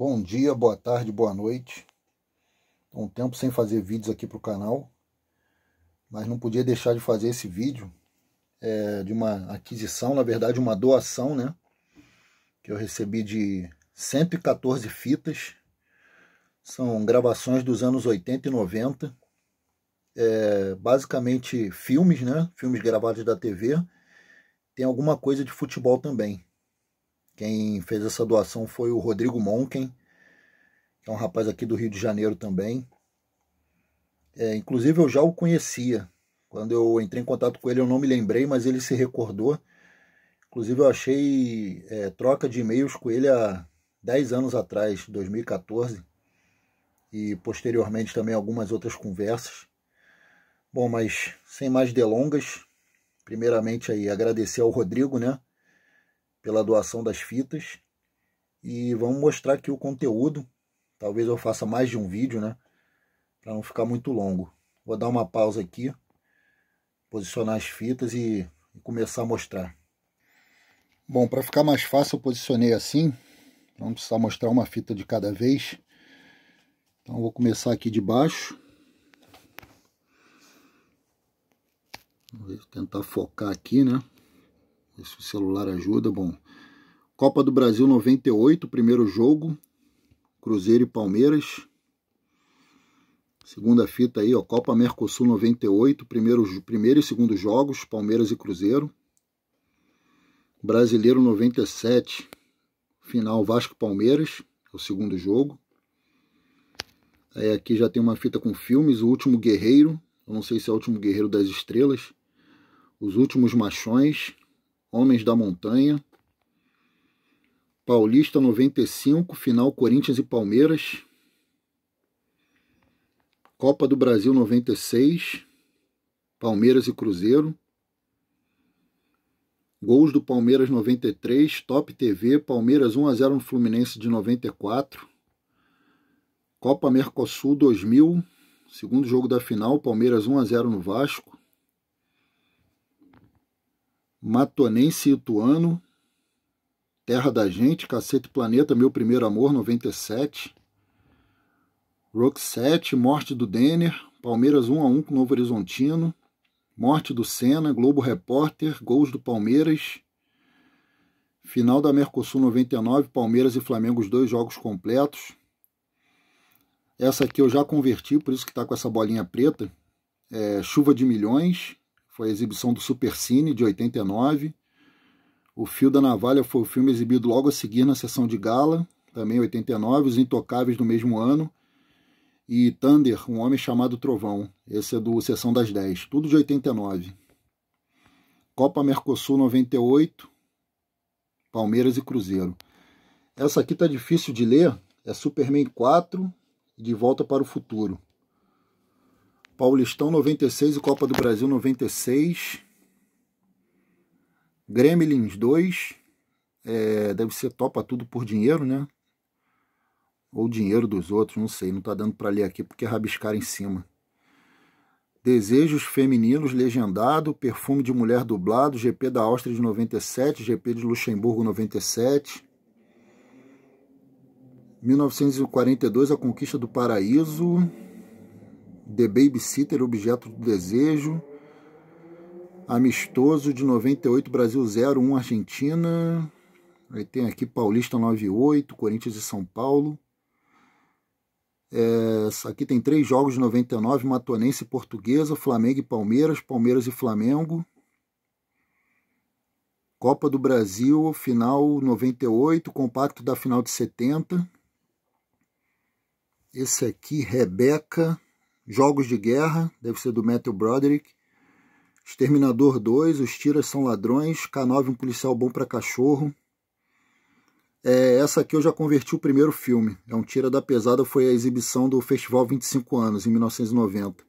Bom dia, boa tarde, boa noite. Estou um tempo sem fazer vídeos aqui para o canal, mas não podia deixar de fazer esse vídeo é, de uma aquisição, na verdade uma doação, né? Que eu recebi de 114 fitas. São gravações dos anos 80 e 90. É, basicamente filmes, né? Filmes gravados da TV. Tem alguma coisa de futebol também. Quem fez essa doação foi o Rodrigo Monken, que é um rapaz aqui do Rio de Janeiro também. É, inclusive eu já o conhecia. Quando eu entrei em contato com ele, eu não me lembrei, mas ele se recordou. Inclusive eu achei é, troca de e-mails com ele há 10 anos atrás, 2014, e posteriormente também algumas outras conversas. Bom, mas sem mais delongas, primeiramente aí agradecer ao Rodrigo, né? pela doação das fitas e vamos mostrar aqui o conteúdo. Talvez eu faça mais de um vídeo, né? Para não ficar muito longo. Vou dar uma pausa aqui, posicionar as fitas e, e começar a mostrar. Bom, para ficar mais fácil eu posicionei assim, não precisar mostrar uma fita de cada vez. Então vou começar aqui de baixo. Vou tentar focar aqui, né? Esse celular ajuda, bom. Copa do Brasil 98, primeiro jogo. Cruzeiro e Palmeiras. Segunda fita aí, ó, Copa Mercosul 98, primeiro, primeiro e segundo jogos, Palmeiras e Cruzeiro. Brasileiro 97, final Vasco-Palmeiras, é o segundo jogo. Aí aqui já tem uma fita com filmes, O Último Guerreiro, eu não sei se é O Último Guerreiro das Estrelas, Os Últimos Machões, Homens da Montanha. Paulista 95, final Corinthians e Palmeiras. Copa do Brasil 96, Palmeiras e Cruzeiro. Gols do Palmeiras 93, Top TV, Palmeiras 1 a 0 no Fluminense de 94. Copa Mercosul 2000, segundo jogo da final, Palmeiras 1 a 0 no Vasco. Matonense Ituano, Terra da Gente, Cacete Planeta, Meu Primeiro Amor, 97. Rock 7, Morte do Denner, Palmeiras 1 a 1 com Novo Horizontino, Morte do Senna, Globo Repórter, Gols do Palmeiras, Final da Mercosul 99, Palmeiras e Flamengo, os dois jogos completos. Essa aqui eu já converti, por isso que está com essa bolinha preta. É, Chuva de Milhões, foi a exibição do Super Cine de 89. O Fio da Navalha foi o filme exibido logo a seguir na sessão de gala, também 89, Os Intocáveis do mesmo ano. E Thunder, Um Homem Chamado Trovão, esse é do Sessão das 10, tudo de 89. Copa Mercosul 98, Palmeiras e Cruzeiro. Essa aqui tá difícil de ler, é Superman 4 De Volta para o Futuro. Paulistão 96 e Copa do Brasil 96. Gremlins 2. É, deve ser topa tudo por dinheiro, né? Ou dinheiro dos outros, não sei. Não tá dando para ler aqui porque é rabiscar em cima. Desejos Femininos legendado, Perfume de Mulher dublado, GP da Áustria de 97, GP de Luxemburgo 97. 1942 A Conquista do Paraíso. The Babysitter, Objeto do Desejo, Amistoso de 98, Brasil 01, Argentina. Aí tem aqui Paulista 98, Corinthians e São Paulo. É, aqui tem três jogos de 99, Matonense e Portuguesa, Flamengo e Palmeiras, Palmeiras e Flamengo. Copa do Brasil, final 98, compacto da final de 70. Esse aqui, Rebeca. Jogos de Guerra, deve ser do Matthew Broderick. Exterminador 2, Os Tiras São Ladrões. K9, Um Policial Bom para Cachorro. É, essa aqui eu já converti o primeiro filme. É um Tira da Pesada, foi a exibição do Festival 25 Anos, em 1990.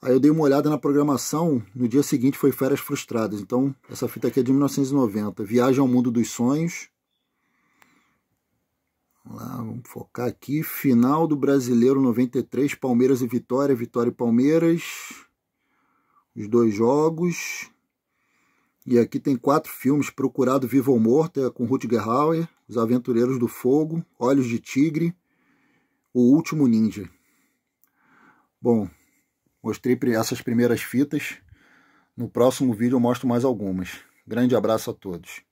Aí eu dei uma olhada na programação, no dia seguinte foi Férias Frustradas. Então, essa fita aqui é de 1990. Viagem ao Mundo dos Sonhos, Vamos lá, vamos focar aqui. Final do Brasileiro 93, Palmeiras e Vitória, Vitória e Palmeiras. Os dois jogos. E aqui tem quatro filmes: Procurado Vivo ou Morto, é com Rutger Hauer, Os Aventureiros do Fogo, Olhos de Tigre, O Último Ninja. Bom, mostrei essas primeiras fitas. No próximo vídeo eu mostro mais algumas. Grande abraço a todos.